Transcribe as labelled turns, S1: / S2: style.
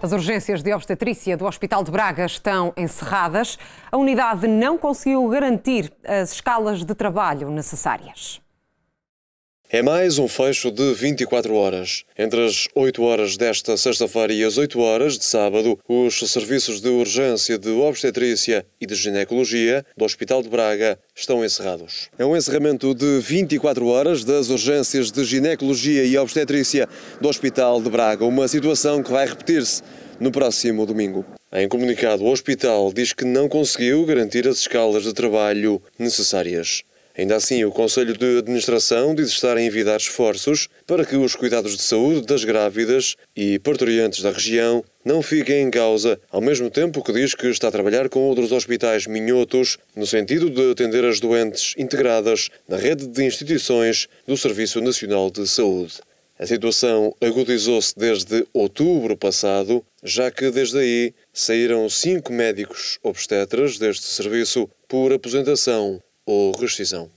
S1: As urgências de obstetrícia do Hospital de Braga estão encerradas. A unidade não conseguiu garantir as escalas de trabalho necessárias.
S2: É mais um fecho de 24 horas. Entre as 8 horas desta sexta-feira e as 8 horas de sábado, os serviços de urgência de obstetrícia e de ginecologia do Hospital de Braga estão encerrados. É um encerramento de 24 horas das urgências de ginecologia e obstetrícia do Hospital de Braga, uma situação que vai repetir-se no próximo domingo. Em comunicado, o hospital diz que não conseguiu garantir as escalas de trabalho necessárias. Ainda assim, o Conselho de Administração diz estar a envidar esforços para que os cuidados de saúde das grávidas e parturientes da região não fiquem em causa, ao mesmo tempo que diz que está a trabalhar com outros hospitais minhotos no sentido de atender as doentes integradas na rede de instituições do Serviço Nacional de Saúde. A situação agudizou-se desde outubro passado, já que desde aí saíram cinco médicos obstetras deste serviço por aposentação ou rescisão